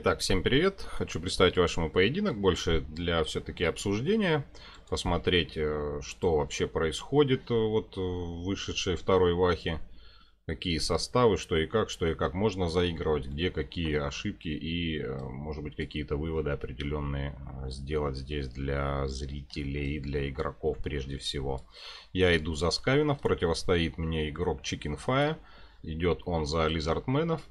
Итак, всем привет! Хочу представить вашему поединок больше для все-таки обсуждения, посмотреть, э, что вообще происходит э, вот э, вышедшей второй вахи, какие составы, что и как, что и как можно заигрывать, где какие ошибки и, может быть, какие-то выводы определенные сделать здесь для зрителей и для игроков прежде всего. Я иду за Скавинов, противостоит мне игрок Chicken Fire, идет он за Лизардменов.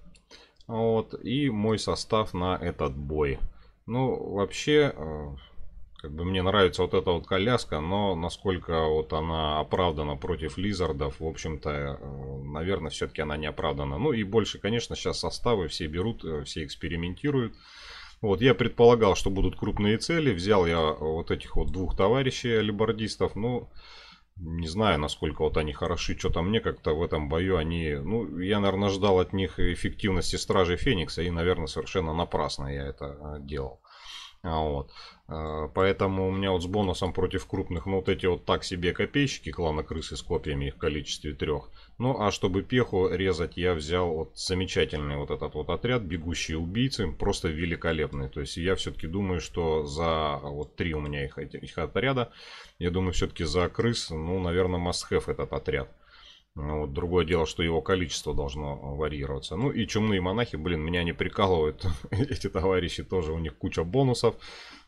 Вот, и мой состав на этот бой. Ну, вообще, э, как бы мне нравится вот эта вот коляска, но насколько вот она оправдана против лизардов, в общем-то, э, наверное, все-таки она не оправдана. Ну и больше, конечно, сейчас составы все берут, э, все экспериментируют. Вот, я предполагал, что будут крупные цели. Взял я вот этих вот двух товарищей либордистов. Ну, но не знаю, насколько вот они хороши. Что-то мне как-то в этом бою они... Ну, я, наверное, ждал от них эффективности Стражи Феникса. И, наверное, совершенно напрасно я это э, делал. А Вот. Э, поэтому у меня вот с бонусом против крупных, ну вот эти вот так себе копейщики клана крысы с копьями, их в количестве трех. Ну а чтобы пеху резать, я взял вот замечательный вот этот вот отряд, бегущие убийцы, просто великолепный. То есть я все-таки думаю, что за а, вот три у меня их, их отряда, я думаю все-таки за крыс, ну наверное must have этот отряд. Ну, вот другое дело, что его количество должно э, варьироваться. Ну и чумные монахи, блин, меня не прикалывают. Эти товарищи тоже, у них куча бонусов.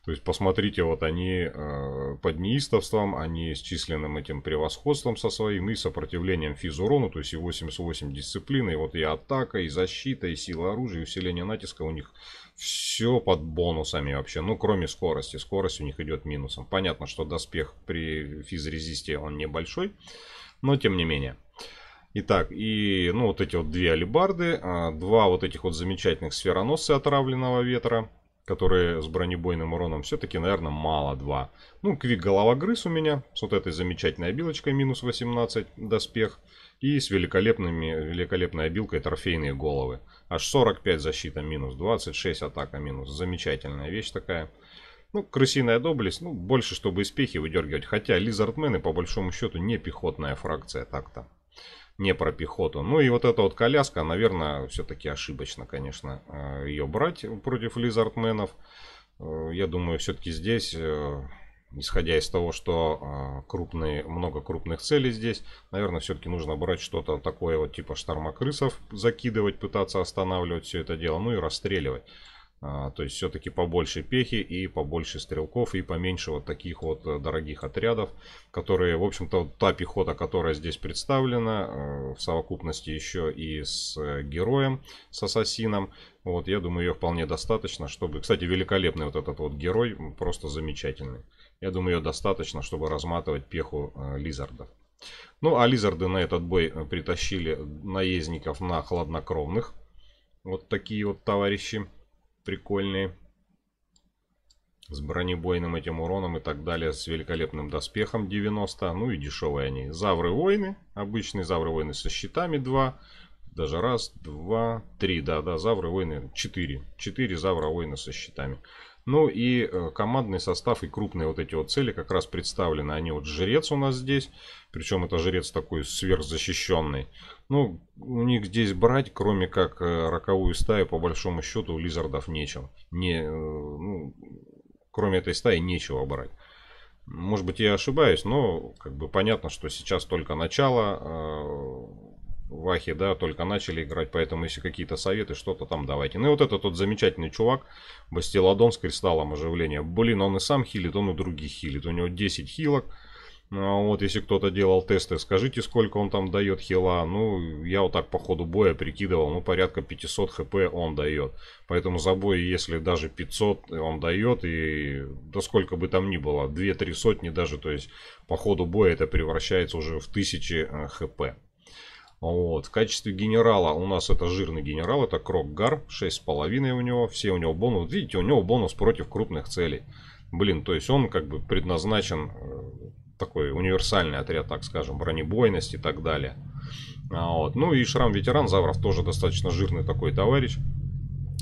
То есть, посмотрите, вот они э, под неистовством, они с численным этим превосходством со своим и сопротивлением физурону, то есть и 88 дисциплины, и вот и атака, и защита, и сила оружия, и усиление натиска у них все под бонусами вообще, ну кроме скорости. Скорость у них идет минусом. Понятно, что доспех при физрезисте он небольшой, но тем не менее. Итак, и ну вот эти вот две алибарды, а, два вот этих вот замечательных сфероносца отравленного ветра, которые с бронебойным уроном все-таки, наверное, мало два. Ну, квик головогрыз у меня с вот этой замечательной обилочкой минус 18 доспех и с великолепными, великолепной обилкой трофейные головы. Аж 45 защита минус 26 атака минус. Замечательная вещь такая. Ну, крысиная доблесть, ну, больше, чтобы из пехи выдергивать. Хотя лизардмены, по большому счету, не пехотная фракция так-то. Не про пехоту. Ну и вот эта вот коляска, наверное, все-таки ошибочно, конечно, э, ее брать против лизардменов. Э, я думаю, все-таки здесь э, исходя из того, что крупные, много крупных целей здесь, наверное, все-таки нужно брать что-то такое вот типа штормокрысов, закидывать, пытаться останавливать все это дело, ну и расстреливать. А, то есть все-таки побольше пехи и побольше стрелков и поменьше вот таких вот э, дорогих отрядов, которые, в общем-то, та пехота, которая здесь представлена, э, в совокупности еще и с э, героем, с ассасином, вот, я думаю, ее вполне достаточно, чтобы... Кстати, великолепный вот этот вот герой, просто замечательный. Я думаю, ее достаточно, чтобы разматывать пеху лизардов. Ну, а лизарды на этот бой притащили наездников на хладнокровных. Вот такие вот товарищи прикольные, С бронебойным этим уроном и так далее. С великолепным доспехом 90. Ну и дешевые они. Завры войны. Обычные завры войны со щитами 2. Даже раз, два, три. Да, да, завры войны 4. 4 завра войны со щитами. Ну и э, командный состав и крупные вот эти вот цели как раз представлены. Они вот жрец у нас здесь. Причем это жрец такой сверхзащищенный. Ну, у них здесь брать, кроме как э, роковую стаю, по большому счету, у лизардов нечем. Не, э, ну, кроме этой стаи нечего брать. Может быть, я ошибаюсь, но как бы понятно, что сейчас только начало а, Вахи, да, только начали играть, поэтому если какие-то советы, что-то там давайте. Ну и вот этот тот замечательный чувак, Бастиладон с кристаллом оживления. Блин, он и сам хилит, он и других хилит. У него 10 хилок. Ну, вот если кто-то делал тесты, скажите, сколько он там дает хила. Ну, я вот так по ходу боя прикидывал, ну, порядка 500 хп он дает. Поэтому за бой, если даже 500 он дает, и да сколько бы там ни было, 2-3 сотни даже, то есть по ходу боя это превращается уже в 1000 э, хп. Вот. В качестве генерала у нас это жирный генерал, это Крокгар, 6,5 у него, все у него бонус. Видите, у него бонус против крупных целей. Блин, то есть он как бы предназначен э, такой универсальный отряд, так скажем, бронебойность и так далее. А вот. Ну и Шрам Ветеран Завров тоже достаточно жирный такой товарищ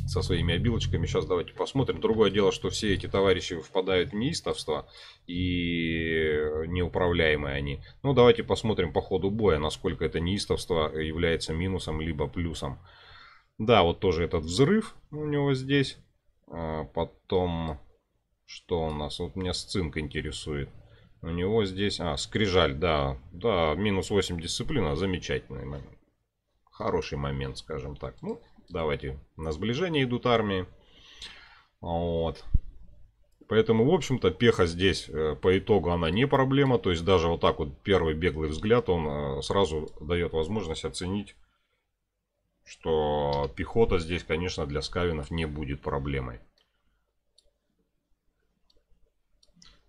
со своими обилочками. Сейчас давайте посмотрим. Другое дело, что все эти товарищи впадают в неистовство и неуправляемые они. Ну, давайте посмотрим по ходу боя, насколько это неистовство является минусом либо плюсом. Да, вот тоже этот взрыв у него здесь. А, потом, что у нас? Вот меня сцинк интересует. У него здесь... А, скрижаль, да. Да, минус 8 дисциплина. Замечательный момент. Хороший момент, скажем так. Ну, Давайте. На сближение идут армии. Вот. Поэтому, в общем-то, пеха здесь э, по итогу она не проблема. То есть даже вот так вот первый беглый взгляд, он э, сразу дает возможность оценить, что пехота здесь, конечно, для скавинов не будет проблемой.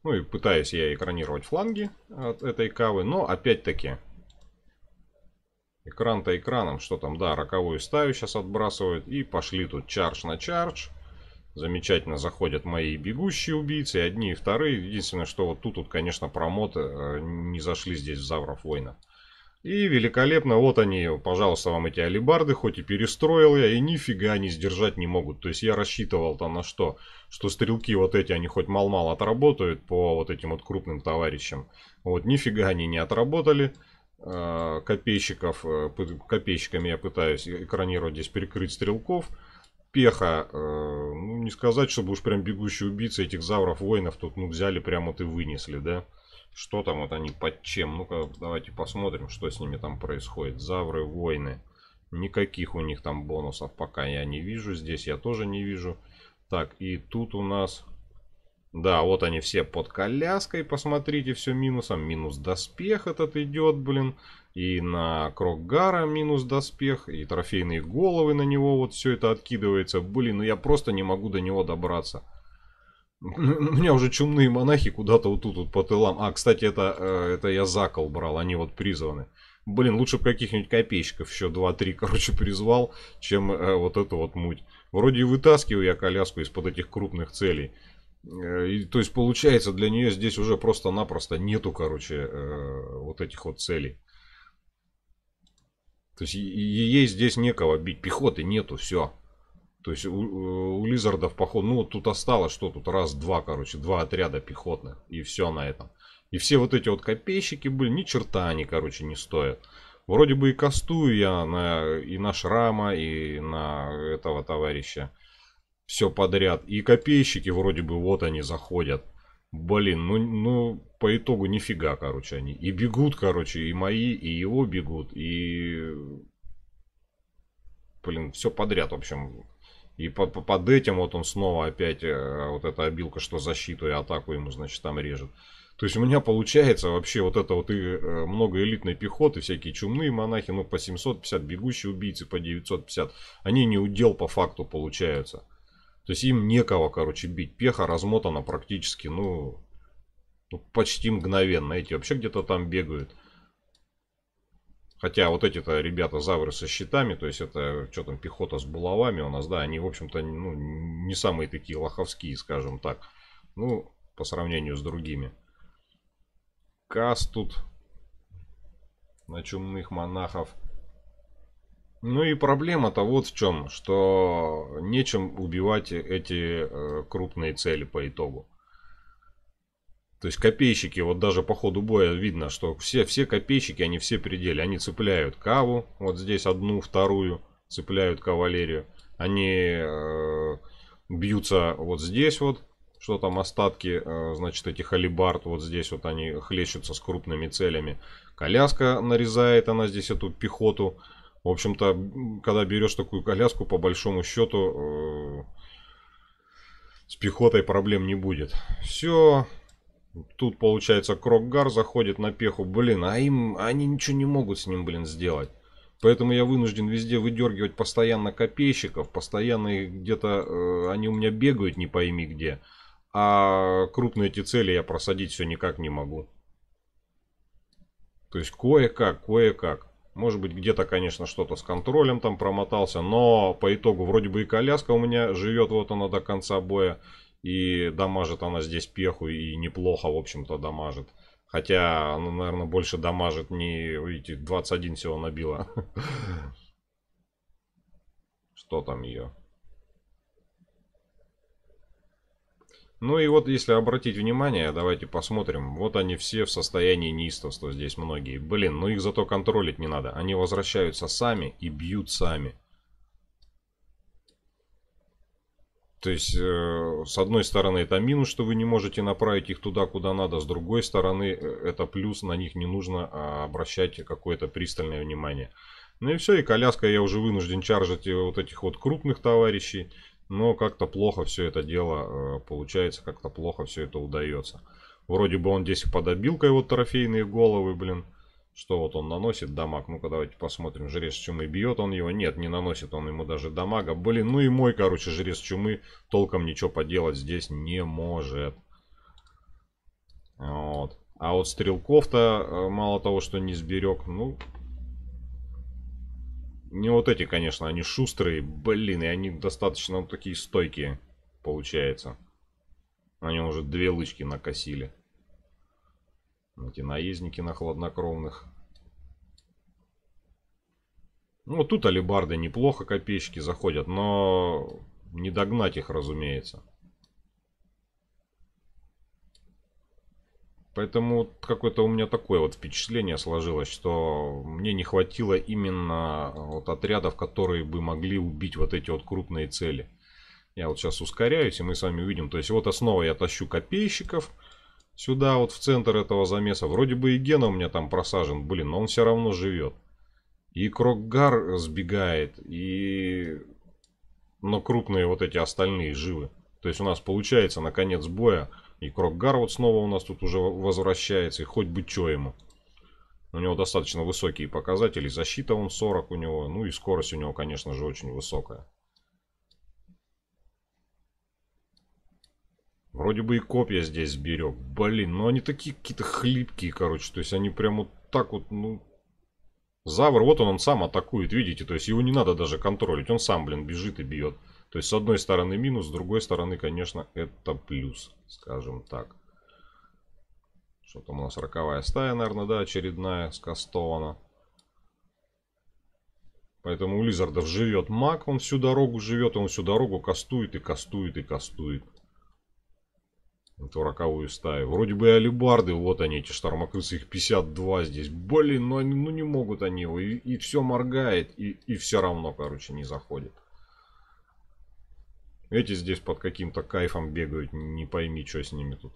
Ну и пытаюсь я экранировать фланги от этой кавы, но опять-таки Экран-то экраном, что там, да, роковую стаю сейчас отбрасывают. И пошли тут чардж на чардж. Замечательно заходят мои бегущие убийцы, одни и вторые. Единственное, что вот тут, вот, конечно, промоты э, не зашли здесь в Завров Война. И великолепно, вот они, пожалуйста, вам эти алибарды, хоть и перестроил я, и нифига они сдержать не могут. То есть я рассчитывал-то на что? Что стрелки вот эти, они хоть мал-мал отработают по вот этим вот крупным товарищам. Вот нифига они не отработали. Э, копейщиков, э, копейщиками я пытаюсь э, экранировать здесь перекрыть стрелков. Пеха, ну не сказать, чтобы уж прям бегущие убийцы этих завров воинов тут ну взяли прямо вот и вынесли, да. Что там вот они под чем? Ну-ка давайте посмотрим, что с ними там происходит. Завры, воины. Никаких у них там бонусов пока я не вижу. Здесь я тоже не вижу. Так, и тут у нас да, вот они все под коляской, посмотрите, все минусом. Минус доспех этот идет, блин. И на Крокгара минус доспех, и трофейные головы на него, вот все это откидывается. Блин, ну я просто не могу до него добраться. У меня уже чумные монахи куда-то вот тут вот по тылам. А, кстати, это, э, это я закол брал, они вот призваны. Блин, лучше бы каких-нибудь копейщиков еще 2-3, короче, призвал, чем э, вот эту вот муть. Вроде вытаскиваю я коляску из-под этих крупных целей. Э, и, то есть получается для нее здесь уже просто-напросто нету, короче, э, вот этих вот целей. То есть ей здесь некого бить, пехоты нету, все. То есть у, у лизардов поход, ну вот тут осталось что тут раз, два, короче, два отряда пехотных и все на этом. И все вот эти вот копейщики были, ни черта они, короче, не стоят. Вроде бы и кастую я на, и на Шрама, и на этого товарища все подряд. И копейщики вроде бы вот они заходят. Блин, ну, ну по итогу нифига, короче, они. И бегут, короче, и мои, и его бегут, и... Блин, все подряд, в общем. И под, под этим вот он снова опять, э, вот эта обилка, что защиту и атаку ему, значит, там режет. То есть у меня получается вообще вот это вот и э, много элитной пехоты, всякие чумные монахи, ну по 750, бегущие убийцы по 950, они не удел по факту получаются. То есть им некого, короче, бить. Пеха размотана практически, ну, ну почти мгновенно. Эти вообще где-то там бегают. Хотя вот эти-то ребята завры со щитами, то есть это что там, пехота с булавами у нас, да, они, в общем-то, ну, не самые такие лоховские, скажем так. Ну, по сравнению с другими. Кас тут на чумных монахов. Ну и проблема-то вот в чем, что нечем убивать эти э, крупные цели по итогу. То есть копейщики, вот даже по ходу боя видно, что все, все копейщики, они все пределе. Они цепляют каву, вот здесь одну, вторую, цепляют кавалерию. Они э, бьются вот здесь вот, что там остатки, э, значит, этих алибард, вот здесь вот они хлещутся с крупными целями. Коляска нарезает, она здесь эту пехоту в общем-то, когда берешь такую коляску, по большому счету, э, с пехотой проблем не будет. Все. Тут, получается, Крокгар заходит на пеху. Блин, а им они ничего не могут с ним, блин, сделать. Поэтому я вынужден везде выдергивать постоянно копейщиков. Постоянно их где-то э, они у меня бегают, не пойми где. А крупные эти цели я просадить все никак не могу. То есть кое-как, кое-как. Может быть, где-то, конечно, что-то с контролем там промотался, но по итогу вроде бы и коляска у меня живет, вот она до конца боя. И дамажит она здесь пеху и неплохо, в общем-то, дамажит. Хотя она, наверное, больше дамажит не... Видите, 21 всего набила. Что там ее? Ну и вот если обратить внимание, давайте посмотрим. Вот они все в состоянии неистовства здесь многие. Блин, ну их зато контролить не надо. Они возвращаются сами и бьют сами. То есть, э, с одной стороны, это минус, что вы не можете направить их туда, куда надо. С другой стороны, э, это плюс, на них не нужно а, обращать какое-то пристальное внимание. Ну и все, и коляска я уже вынужден чаржить э, вот этих вот крупных товарищей но как-то плохо все это дело э, получается, как-то плохо все это удается. Вроде бы он здесь подобил подобилкой вот трофейные головы, блин. Что вот он наносит дамаг? Ну-ка, давайте посмотрим. Жрец чумы бьет он его? Нет, не наносит он ему даже дамага. Блин, ну и мой, короче, жрец чумы толком ничего поделать здесь не может. Вот. А вот стрелков-то э, мало того, что не сберег, ну, не вот эти, конечно, они шустрые, блин, и они достаточно такие стойкие, получается. Они уже две лычки накосили. Эти наездники на хладнокровных. Ну, тут алибарды неплохо копейщики заходят, но не догнать их, разумеется. Поэтому какое-то у меня такое вот впечатление сложилось, что мне не хватило именно э, вот отрядов, которые бы могли убить вот эти вот крупные цели. Я вот сейчас ускоряюсь, и мы с вами увидим. То есть вот основа я тащу копейщиков сюда, вот в центр этого замеса. Вроде бы и Гена у меня там просажен, блин, но он все равно живет. И Крокгар сбегает, и... Но крупные вот эти остальные живы. То есть у нас получается на конец боя и Крокгар вот снова у нас тут уже возвращается. И хоть бы что ему. У него достаточно высокие показатели. Защита он 40 у него. Ну и скорость у него, конечно же, очень высокая. Вроде бы и копья здесь сберег. Блин, но ну они такие какие-то хлипкие, короче. То есть они прям вот так вот, ну... Завр, вот он, он сам атакует, видите? То есть его не надо даже контролить. Он сам, блин, бежит и бьет. То есть, с одной стороны минус, с другой стороны, конечно, это плюс, скажем так. Что там у нас? Роковая стая, наверное, да, очередная, скастована. Поэтому у Лизардов живет маг, он всю дорогу живет, он всю дорогу кастует и кастует и кастует. Эту роковую стаю. Вроде бы и алибарды, вот они, эти штормокрысы, их 52 здесь. Блин, ну, они, ну не могут они его. И, и все моргает, и, и все равно, короче, не заходит. Эти здесь под каким-то кайфом бегают, не пойми, что с ними тут.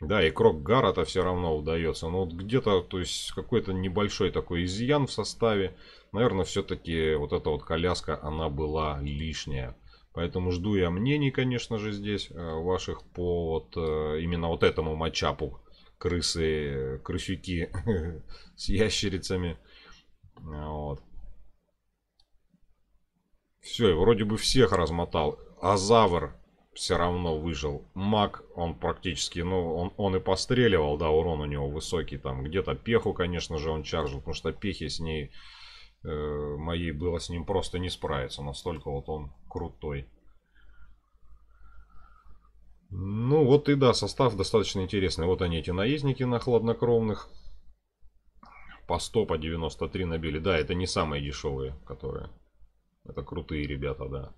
Да, и крок Гаррета все равно удается. Но ну, вот где-то, то есть, какой-то небольшой такой изъян в составе. Наверное, все-таки вот эта вот коляска, она была лишняя. Поэтому жду я мнений, конечно же, здесь э, ваших по вот, э, именно вот этому матчапу. Крысы, крысюки с ящерицами. Вот. Все, и вроде бы всех размотал. Азавр все равно выжил. Маг, он практически, ну, он, он и постреливал, да, урон у него высокий. Там где-то пеху, конечно же, он чаржил, потому что пехи с ней, э, моей было с ним просто не справиться. Настолько вот он крутой. Ну вот и да, состав достаточно интересный. Вот они эти наездники на хладнокровных. По 100, по 93 набили. Да, это не самые дешевые, которые это крутые ребята, да.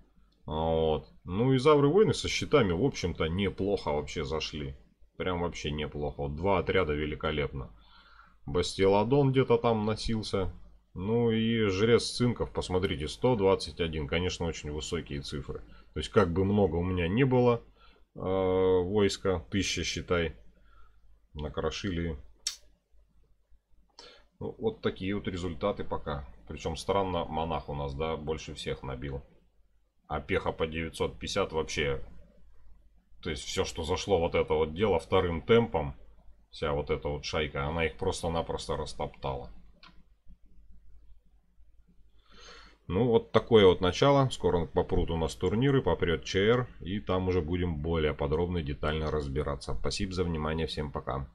А, вот. Ну и Завры Войны со щитами, в общем-то, неплохо вообще зашли. Прям вообще неплохо. Вот два отряда великолепно. Бастиладон где-то там носился. Ну и жрец цинков, посмотрите, 121. Конечно, очень высокие цифры. То есть, как бы много у меня не было э, войска, тысяча, считай, накрошили ну, вот такие вот результаты пока. Причем странно, монах у нас, да, больше всех набил. А пеха по 950 вообще... То есть все, что зашло вот это вот дело вторым темпом, вся вот эта вот шайка, она их просто-напросто растоптала. Ну, вот такое вот начало. Скоро попрут у нас турниры, попрет ЧР. И там уже будем более подробно и детально разбираться. Спасибо за внимание. Всем пока.